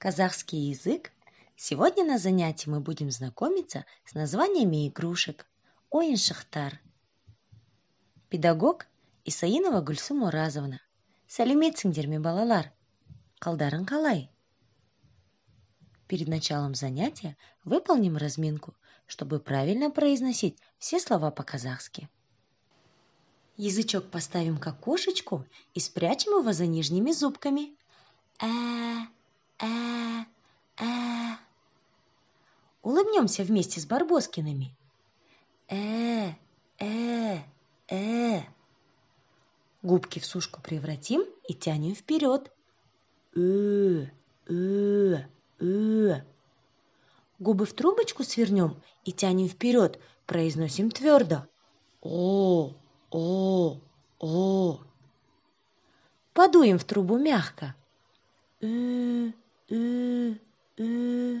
казахский язык, сегодня на занятии мы будем знакомиться с названиями игрушек. Оиншахтар. Педагог Исаинова Гульсум Уразовна. Сәлеметсіңдер ме, балалар? Қалдарың қалай? Перед началом занятия выполним разминку, чтобы правильно произносить все слова по-казахски. Язычок поставим как кошечку и спрячем его за нижними зубками. Э-э-э э э Улыбнемся вместе с Барбоскиными. э э э Губки в сушку превратим и тянем вперед. э э э Губы в трубочку свернем и тянем вперед, произносим твердо. О, о, о. Подуем в трубу мягко. Э, э э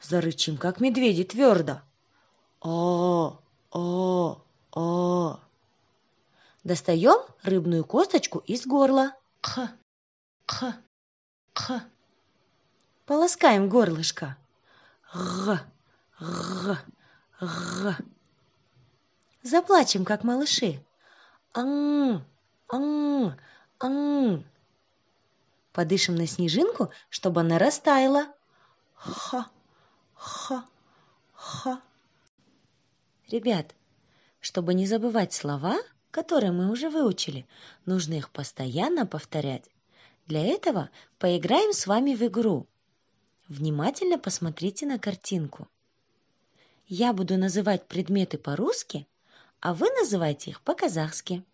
Зарычим, как медведи, твердо. а а а Достаем рыбную косточку из горла. Х, х, х. Полоскаем горлышко. Г, г, г. Заплачем, как малыши. Ан, ан, ан. Подышим на снежинку, чтобы она растаяла. Ха, ха, ха. Ребят, чтобы не забывать слова, которые мы уже выучили, нужно их постоянно повторять. Для этого поиграем с вами в игру. Внимательно посмотрите на картинку. Я буду называть предметы по-русски, а вы называйте их по-казахски.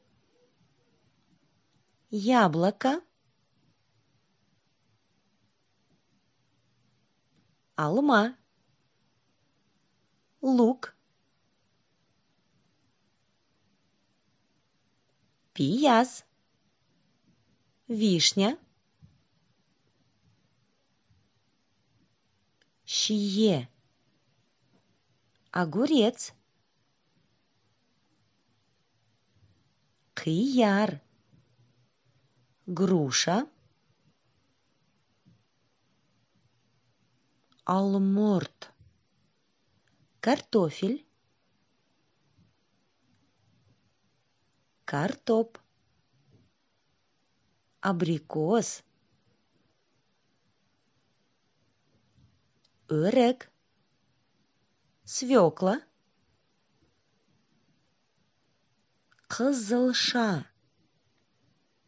Яблоко – алма, лук, пияз, вишня, щие, огурец, кияр, груша, Алморт. Картофель. Картоп. Абрикос. Өрек. Свекла. Кызылша.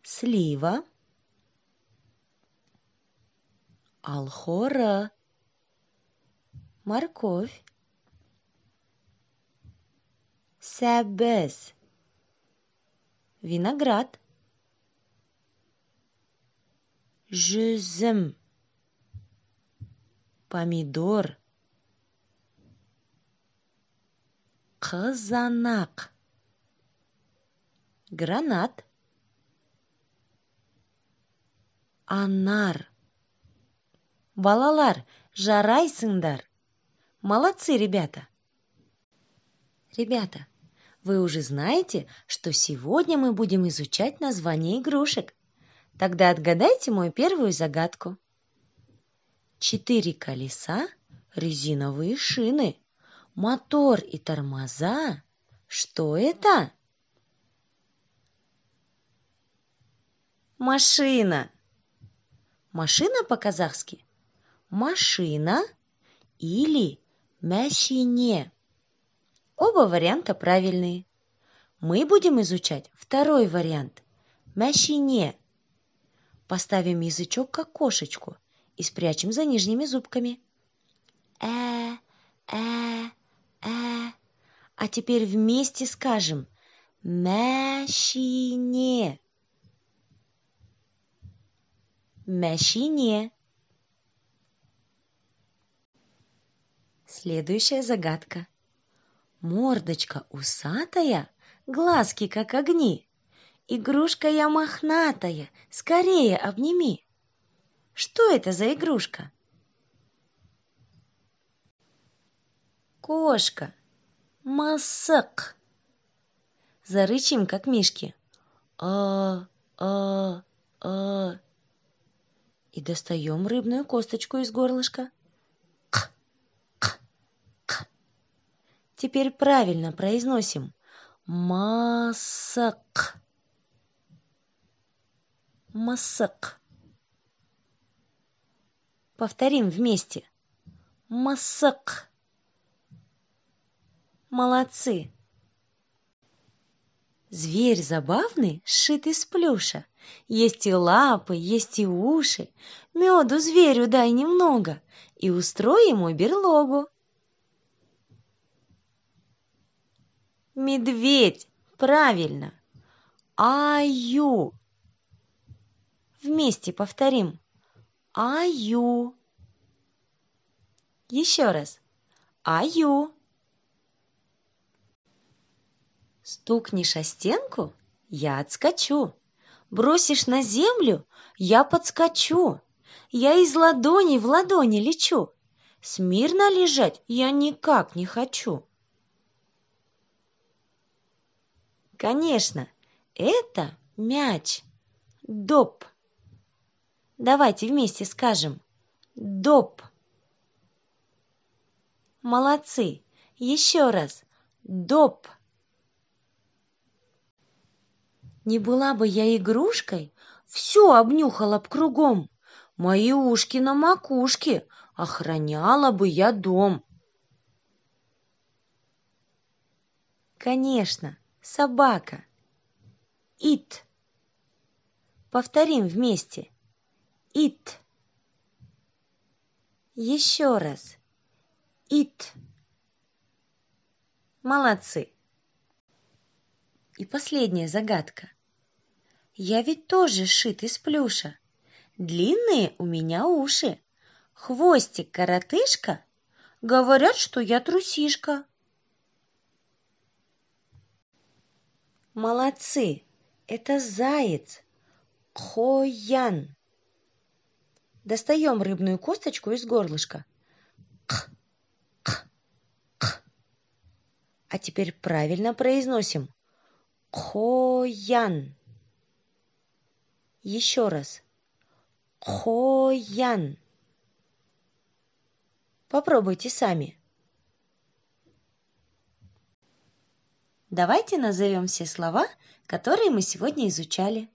Слива. Алхора. морковь, сәбіз, виноград, жүзім, помидор, қызанақ, гранат, анар балалар жарайсыңдар Молодцы, ребята! Ребята, вы уже знаете, что сегодня мы будем изучать название игрушек. Тогда отгадайте мою первую загадку. Четыре колеса, резиновые шины, мотор и тормоза. Что это? Машина. Машина по-казахски. Машина или Мәшине. Оба варианта правильные. Мы будем изучать второй вариант. Мәшине. Поставим язычок как кошечку и спрячем за нижними зубками. Э, э, э. А теперь вместе скажем Мәшине. Мәшине. Следующая загадка. Мордочка усатая, глазки как огни. Игрушка я мохнатая, скорее обними. Что это за игрушка? Кошка. Масак. Зарычим, как мишки. А, а, а. И достаем рыбную косточку из горлышка. Теперь правильно произносим. Масак. Масак. Повторим вместе. Масак. Молодцы. Зверь забавный, сшит из плюша. Есть и лапы, есть и уши. Меду зверю дай немного и устрой ему берлогу. Медведь. Правильно. Аю. Вместе повторим. Аю. Еще раз. Аю. Стукнешь о стенку, я отскочу. Бросишь на землю, я подскочу. Я из ладони в ладони лечу. Смирно лежать я никак не хочу. Конечно, это мяч. Доп. Давайте вместе скажем. Доп. Молодцы. Еще раз. Доп. Не была бы я игрушкой, все обнюхала б кругом. Мои ушки на макушке, охраняла бы я дом. Конечно, собака. It. Повторим вместе. It. Еще раз. It. Молодцы. И последняя загадка. Я ведь тоже шит из плюша. Длинные у меня уши. Хвостик коротышка. Говорят, что я трусишка. Молодцы! Это заяц! Хоян! Достаем рыбную косточку из горлышка. А теперь правильно произносим. Хоян. Еще раз. Хоян. Попробуйте сами. Давайте назовем все слова, которые мы сегодня изучали.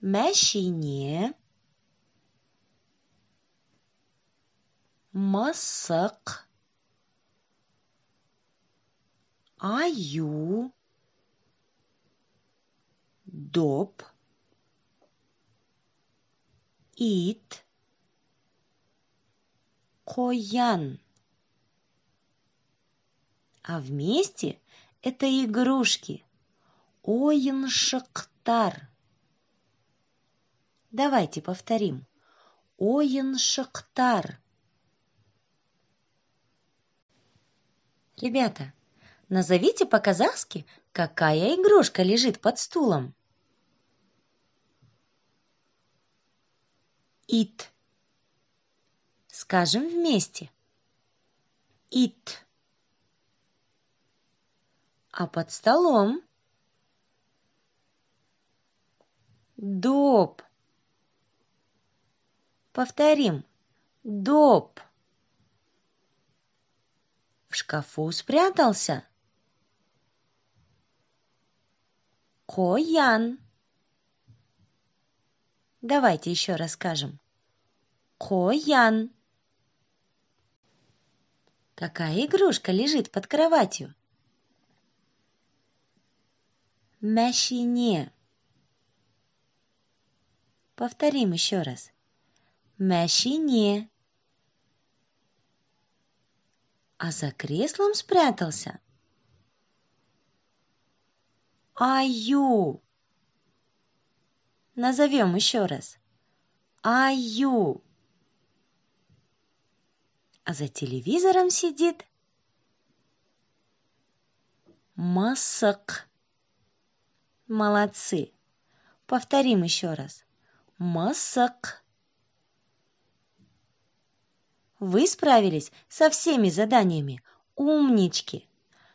Мәшине, мысық, аю, доп, ит, қоян. А вместе –— это игрушки. Ойншактар. Давайте повторим. Ойншактар. Ребята, назовите по-казахски, какая игрушка лежит под стулом. Ит. Скажем вместе. Ит а под столом. Доп. Повторим. Доп. В шкафу спрятался. Коян. Давайте еще расскажем скажем. Коян. Какая игрушка лежит под кроватью? Мәшине. Повторим еще раз. Мәшине. А за креслом спрятался. Аю. Назовем еще раз. Аю. А за телевизором сидит Масок. Молодцы. Повторим еще раз. Масок. Вы справились со всеми заданиями. Умнички.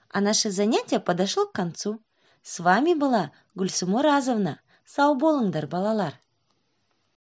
А наше занятие подошло к концу. С вами была Гульсума Разовна, Сауболандар Балалар.